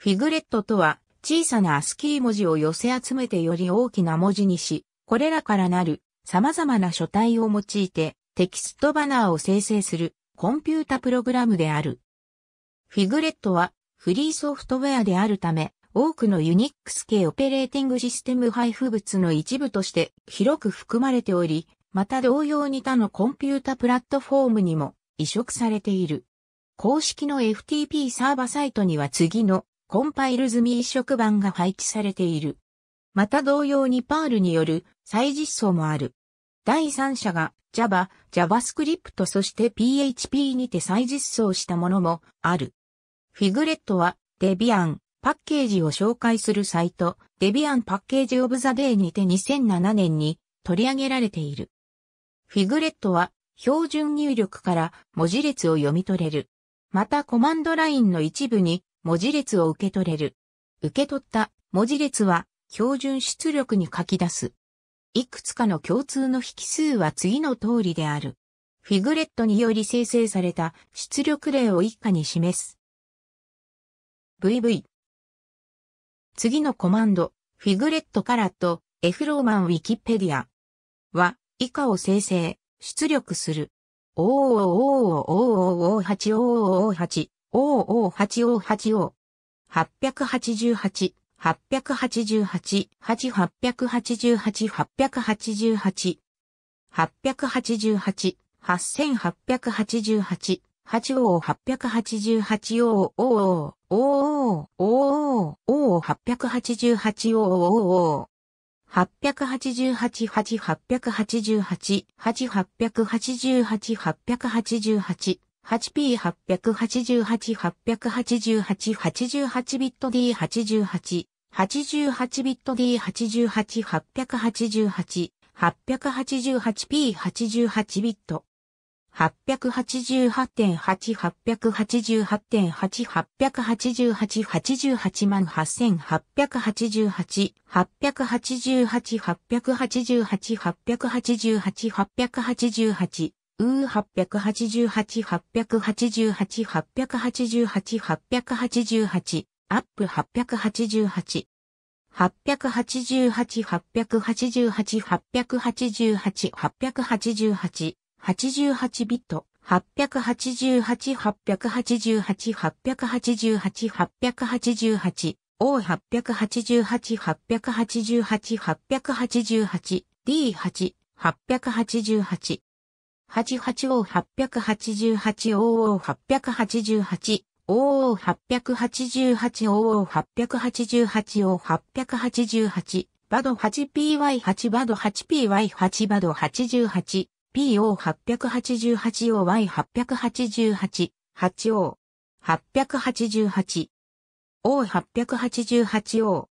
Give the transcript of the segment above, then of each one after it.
フィグレットとは、小さなアスキー文字を寄せ集めてより大きな文字にし、これらからなる様々な書体を用いてテキストバナーを生成するコンピュータプログラムである。フィグレットはフリーソフトウェアであるため、多くのユニックス系オペレーティングシステム配布物の一部として広く含まれており、また同様に他のコンピュータプラットフォームにも移植されている。公式の FTP サーバサイトには次のコンパイル済み移植版が配置されている。また同様にパールによる再実装もある。第三者が Java、JavaScript そして PHP にて再実装したものもある。フィグレットはデビアンパッケージを紹介するサイトデビアンパッケージオブザデーにて2007年に取り上げられている。フィグレットは標準入力から文字列を読み取れる。またコマンドラインの一部に文字列を受け取れる。受け取った文字列は標準出力に書き出す。いくつかの共通の引数は次の通りである。フィグレットにより生成された出力例を以下に示す。vv 次のコマンド、フィグレットからとエフローマンウィキペディアは以下を生成、出力する。おおおおおおお8おおお8お O 八 O 八 O 八百八十八八百八十八八八百八十八八百八十八八百八十八八千八百八十八八王八百八十八王王王王王王王王八百八十八王王王八百八十八八八百八十八八八百八十八八百八十八 8P888-888-88 ビット D88、88ビット D88-888、888P88 ビット。888.888.888.888万8888、888、888、888、888、888、888、うー888、888、888、888、アップ888。888,888,888,888,888 8 8 8 888,888,888,888,888。8 8 8 8 8 8 8 8 8 8 8 8 8 8 888。88O888OO888 OO888OO888OO888 バド 8PY8 バ o 8PY8 バ o 88PO888OY888 8O 888 O888O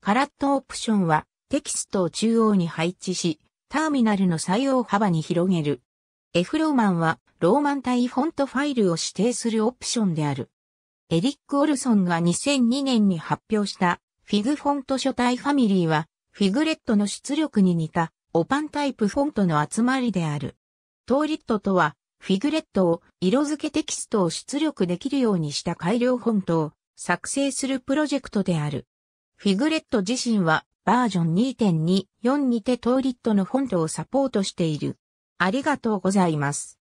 カラットオプションはテキストを中央に配置し、ターミナルの採用幅に広げる。エフローマンはローマン対フォントファイルを指定するオプションである。エリック・オルソンが2002年に発表したフィグフォント書体ファミリーはフィグレットの出力に似たオパンタイプフォントの集まりである。トーリットとはフィグレットを色付けテキストを出力できるようにした改良フォントを作成するプロジェクトである。フィグレット自身はバージョン2.24にてトーリットのフォントをサポートしている。ありがとうございます。